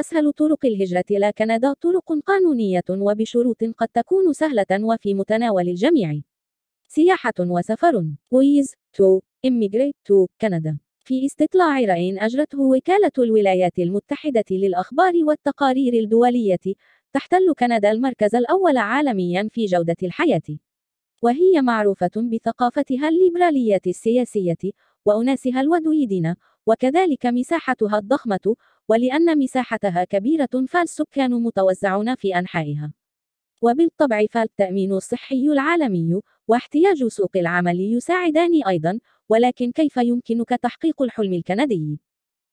أسهل طرق الهجرة إلى كندا طرق قانونية وبشروط قد تكون سهلة وفي متناول الجميع. سياحة وسفر ويز تو immigrate تو كندا في استطلاع رأي أجرته وكالة الولايات المتحدة للأخبار والتقارير الدولية تحتل كندا المركز الأول عالميا في جودة الحياة وهي معروفة بثقافتها الليبرالية السياسية وأناسها الودويدين وكذلك مساحتها الضخمة ولأن مساحتها كبيرة فالسكان متوزعون في أنحائها وبالطبع فالتأمين الصحي العالمي واحتياج سوق العمل يساعدان أيضا ولكن كيف يمكنك تحقيق الحلم الكندي؟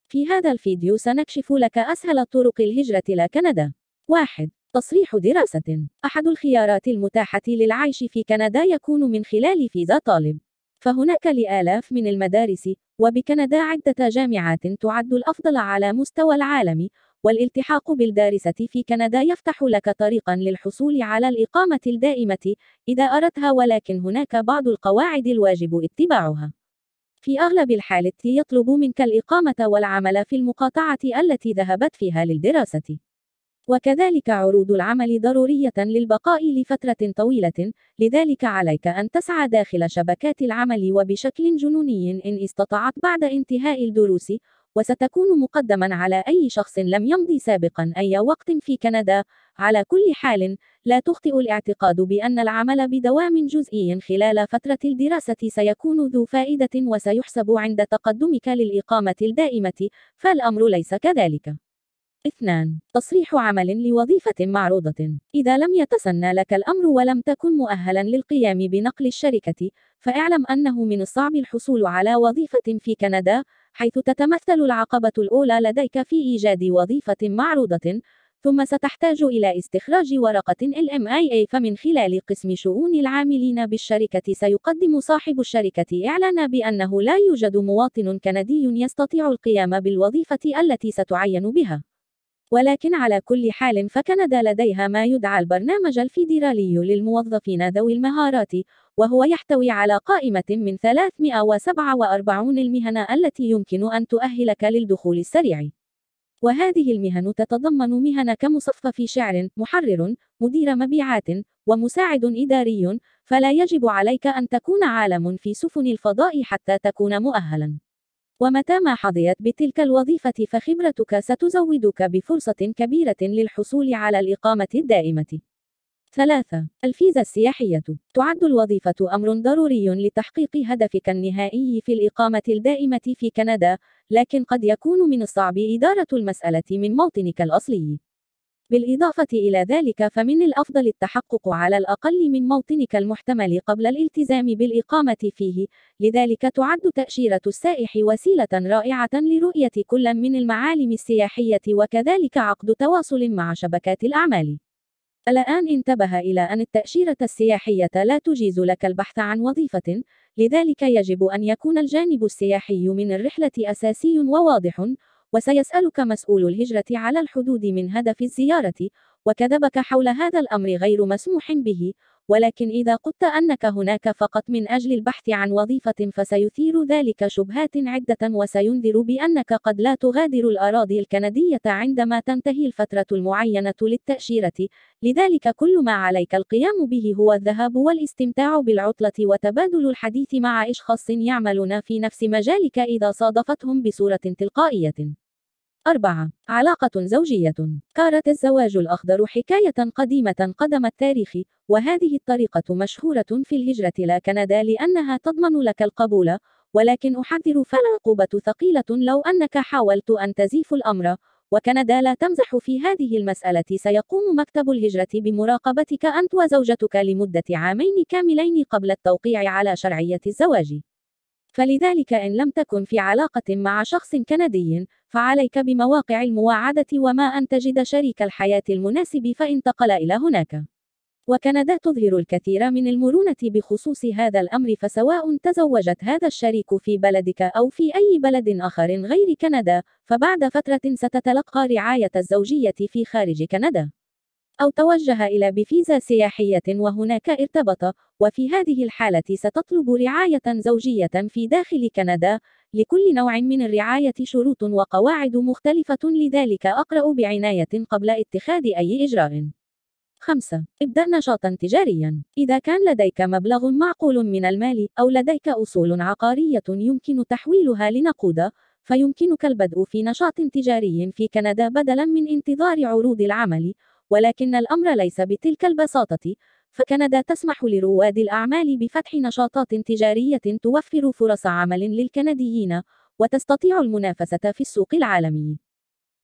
في هذا الفيديو سنكشف لك أسهل طرق الهجرة إلى كندا 1. تصريح دراسة أحد الخيارات المتاحة للعيش في كندا يكون من خلال فيزا طالب فهناك لآلاف من المدارس وبكندا عدة جامعات تعد الأفضل على مستوى العالم والالتحاق بالدارسة في كندا يفتح لك طريقا للحصول على الإقامة الدائمة إذا أردتها ولكن هناك بعض القواعد الواجب اتباعها في أغلب الحالات يطلب منك الإقامة والعمل في المقاطعة التي ذهبت فيها للدراسة وكذلك عروض العمل ضرورية للبقاء لفترة طويلة، لذلك عليك أن تسعى داخل شبكات العمل وبشكل جنوني إن استطعت بعد انتهاء الدروس، وستكون مقدما على أي شخص لم يمضي سابقا أي وقت في كندا. على كل حال، لا تخطئ الاعتقاد بأن العمل بدوام جزئي خلال فترة الدراسة سيكون ذو فائدة وسيحسب عند تقدمك للإقامة الدائمة، فالأمر ليس كذلك. 2. تصريح عمل لوظيفة معروضة. إذا لم يتسنى لك الأمر ولم تكن مؤهلا للقيام بنقل الشركة، فاعلم أنه من الصعب الحصول على وظيفة في كندا، حيث تتمثل العقبة الأولى لديك في إيجاد وظيفة معروضة، ثم ستحتاج إلى استخراج ورقة LMIA فمن خلال قسم شؤون العاملين بالشركة سيقدم صاحب الشركة إعلان بأنه لا يوجد مواطن كندي يستطيع القيام بالوظيفة التي ستعين بها. ولكن على كل حال فكندا لديها ما يدعى البرنامج الفيدرالي للموظفين ذوي المهارات وهو يحتوي على قائمة من 347 المهن التي يمكن أن تؤهلك للدخول السريع وهذه المهن تتضمن مهن كمصفف شعر محرر مدير مبيعات ومساعد إداري فلا يجب عليك أن تكون عالم في سفن الفضاء حتى تكون مؤهلا ومتى ما حظيت بتلك الوظيفة فخبرتك ستزودك بفرصة كبيرة للحصول على الإقامة الدائمة. 3. الفيزا السياحية تعد الوظيفة أمر ضروري لتحقيق هدفك النهائي في الإقامة الدائمة في كندا، لكن قد يكون من الصعب إدارة المسألة من موطنك الأصلي. بالإضافة إلى ذلك فمن الأفضل التحقق على الأقل من موطنك المحتمل قبل الالتزام بالإقامة فيه، لذلك تعد تأشيرة السائح وسيلة رائعة لرؤية كل من المعالم السياحية وكذلك عقد تواصل مع شبكات الأعمال. الآن انتبه إلى أن التأشيرة السياحية لا تجيز لك البحث عن وظيفة، لذلك يجب أن يكون الجانب السياحي من الرحلة أساسي وواضح، وسيسألك مسؤول الهجرة على الحدود من هدف الزيارة وكذبك حول هذا الأمر غير مسموح به ولكن إذا قلت أنك هناك فقط من أجل البحث عن وظيفة فسيثير ذلك شبهات عدة وسينذر بأنك قد لا تغادر الأراضي الكندية عندما تنتهي الفترة المعينة للتأشيرة، لذلك كل ما عليك القيام به هو الذهاب والاستمتاع بالعطلة وتبادل الحديث مع أشخاص يعملون في نفس مجالك إذا صادفتهم بصورة تلقائية. أربعة علاقة زوجية كارت الزواج الأخضر حكاية قديمة قدم التاريخ وهذه الطريقة مشهورة في الهجرة إلى كندا لأنها تضمن لك القبول ولكن أحذر فالعقوبة ثقيلة لو أنك حاولت أن تزيف الأمر وكندا لا تمزح في هذه المسألة سيقوم مكتب الهجرة بمراقبتك أنت وزوجتك لمدة عامين كاملين قبل التوقيع على شرعية الزواج فلذلك إن لم تكن في علاقة مع شخص كندي، فعليك بمواقع المواعدة وما أن تجد شريك الحياة المناسب فانتقل إلى هناك. وكندا تظهر الكثير من المرونة بخصوص هذا الأمر فسواء تزوجت هذا الشريك في بلدك أو في أي بلد آخر غير كندا، فبعد فترة ستتلقى رعاية الزوجية في خارج كندا. أو توجه إلى بفيزا سياحية وهناك ارتبط، وفي هذه الحالة ستطلب رعاية زوجية في داخل كندا، لكل نوع من الرعاية شروط وقواعد مختلفة لذلك أقرأ بعناية قبل اتخاذ أي إجراء. 5. ابدأ نشاطا تجاريا. إذا كان لديك مبلغ معقول من المال أو لديك أصول عقارية يمكن تحويلها لنقود، فيمكنك البدء في نشاط تجاري في كندا بدلا من انتظار عروض العمل ولكن الأمر ليس بتلك البساطة، فكندا تسمح لرواد الأعمال بفتح نشاطات تجارية توفر فرص عمل للكنديين، وتستطيع المنافسة في السوق العالمي.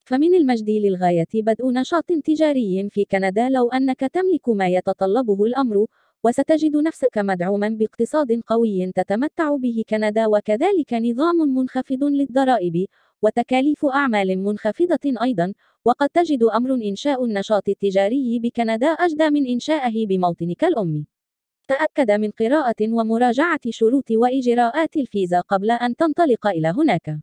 فمن المجد للغاية بدء نشاط تجاري في كندا لو أنك تملك ما يتطلبه الأمر، وستجد نفسك مدعوما باقتصاد قوي تتمتع به كندا وكذلك نظام منخفض للضرائب وتكاليف أعمال منخفضة أيضا وقد تجد أمر إنشاء النشاط التجاري بكندا أجدى من إنشائه بموطنك الأم. تأكد من قراءة ومراجعة شروط وإجراءات الفيزا قبل أن تنطلق إلى هناك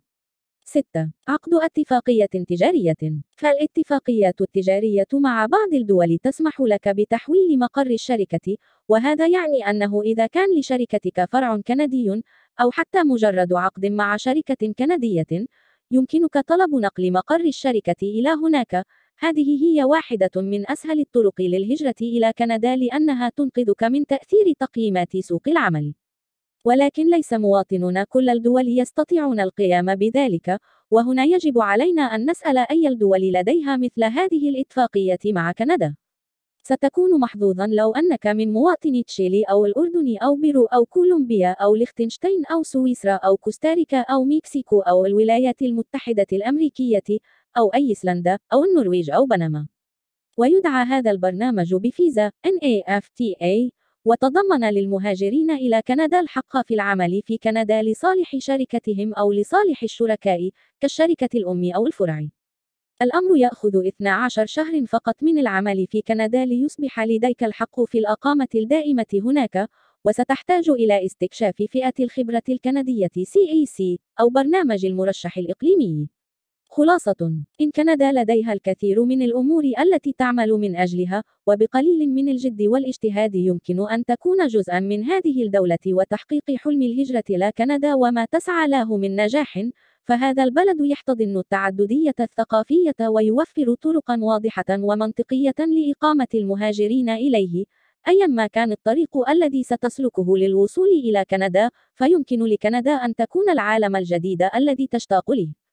6. عقد اتفاقية تجارية فالاتفاقيات التجارية مع بعض الدول تسمح لك بتحويل مقر الشركة وهذا يعني أنه إذا كان لشركتك فرع كندي أو حتى مجرد عقد مع شركة كندية يمكنك طلب نقل مقر الشركة إلى هناك. هذه هي واحدة من أسهل الطرق للهجرة إلى كندا لأنها تنقذك من تأثير تقييمات سوق العمل. ولكن ليس مواطنون كل الدول يستطيعون القيام بذلك، وهنا يجب علينا أن نسأل أي الدول لديها مثل هذه الاتفاقية مع كندا. ستكون محظوظا لو أنك من مواطني تشيلي أو الأردن أو بيرو أو كولومبيا أو ليختنشتين أو سويسرا أو كوستاريكا أو مكسيكو أو الولايات المتحدة الأمريكية أو أيسلندا أو النرويج أو بنما ويدعى هذا البرنامج بفيزا NAFTA وتضمن للمهاجرين إلى كندا الحق في العمل في كندا لصالح شركتهم أو لصالح الشركاء كالشركة الأم أو الفرع الأمر يأخذ 12 شهر فقط من العمل في كندا ليصبح لديك الحق في الأقامة الدائمة هناك، وستحتاج إلى استكشاف فئة الخبرة الكندية CAC أو برنامج المرشح الإقليمي. خلاصة، إن كندا لديها الكثير من الأمور التي تعمل من أجلها، وبقليل من الجد والاجتهاد يمكن أن تكون جزءًا من هذه الدولة وتحقيق حلم الهجرة إلى كندا وما تسعى له من نجاح، فهذا البلد يحتضن التعددية الثقافية ويوفر طرقا واضحة ومنطقية لإقامة المهاجرين إليه أيا ما كان الطريق الذي ستسلكه للوصول إلى كندا فيمكن لكندا أن تكون العالم الجديد الذي تشتاق له